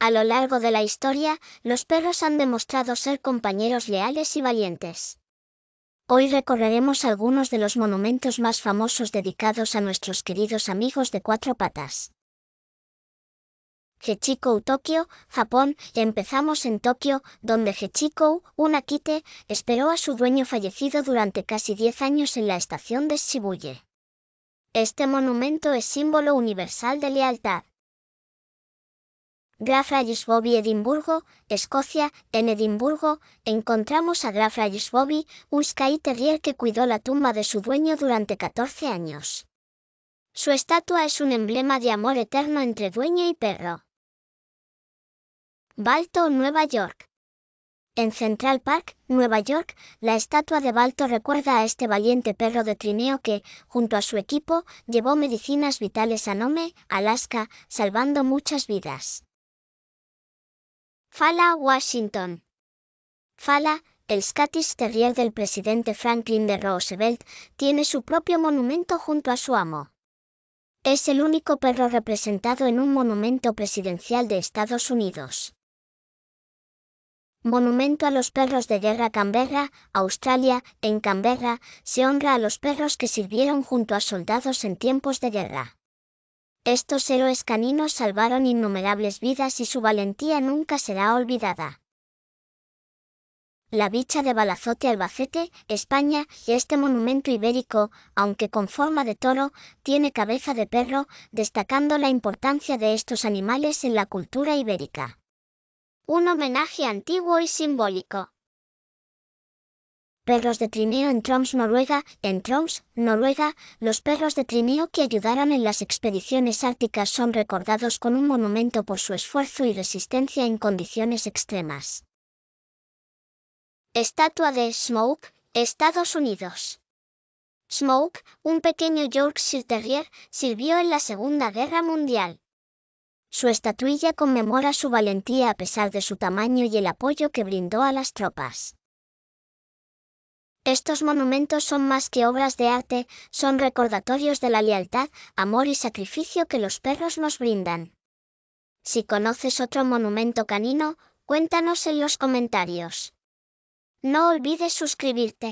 A lo largo de la historia, los perros han demostrado ser compañeros leales y valientes. Hoy recorreremos algunos de los monumentos más famosos dedicados a nuestros queridos amigos de cuatro patas. Hechikou Tokio, Japón, empezamos en Tokio, donde Hechikou, un akite, esperó a su dueño fallecido durante casi 10 años en la estación de Shibuya. Este monumento es símbolo universal de lealtad. Grafra Bobby Edimburgo, Escocia, en Edimburgo, encontramos a Grafra Bobby, un sky Terrier que cuidó la tumba de su dueño durante 14 años. Su estatua es un emblema de amor eterno entre dueño y perro. Balto, Nueva York. En Central Park, Nueva York, la estatua de Balto recuerda a este valiente perro de trineo que, junto a su equipo, llevó medicinas vitales a Nome, Alaska, salvando muchas vidas. Fala Washington. Fala, el Scottish Terrier del presidente Franklin de Roosevelt, tiene su propio monumento junto a su amo. Es el único perro representado en un monumento presidencial de Estados Unidos. Monumento a los perros de guerra Canberra, Australia, en Canberra, se honra a los perros que sirvieron junto a soldados en tiempos de guerra. Estos héroes caninos salvaron innumerables vidas y su valentía nunca será olvidada. La bicha de Balazote Albacete, España, y este monumento ibérico, aunque con forma de toro, tiene cabeza de perro, destacando la importancia de estos animales en la cultura ibérica. Un homenaje antiguo y simbólico. Perros de trineo en Troms, Noruega, en Troms, Noruega, los perros de trineo que ayudaron en las expediciones árticas son recordados con un monumento por su esfuerzo y resistencia en condiciones extremas. Estatua de Smoke, Estados Unidos. Smoke, un pequeño Yorkshire Terrier, sirvió en la Segunda Guerra Mundial. Su estatuilla conmemora su valentía a pesar de su tamaño y el apoyo que brindó a las tropas. Estos monumentos son más que obras de arte, son recordatorios de la lealtad, amor y sacrificio que los perros nos brindan. Si conoces otro monumento canino, cuéntanos en los comentarios. No olvides suscribirte.